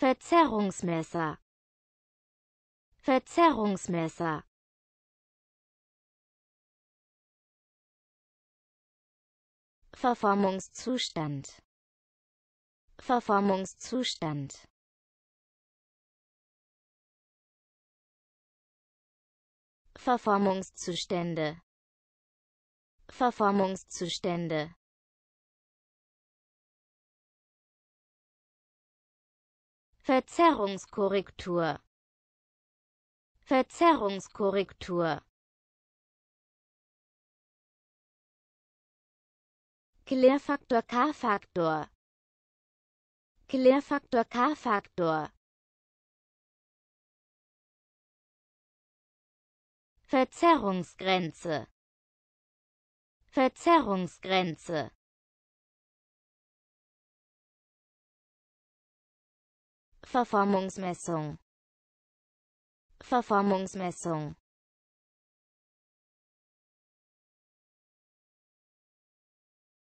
Verzerrungsmesser Verzerrungsmesser Verformungszustand Verformungszustand Verformungszustände Verformungszustände Verzerrungskorrektur Verzerrungskorrektur Klärfaktor K-Faktor Klärfaktor K-Faktor Verzerrungsgrenze Verzerrungsgrenze Verformungsmessung Verformungsmessung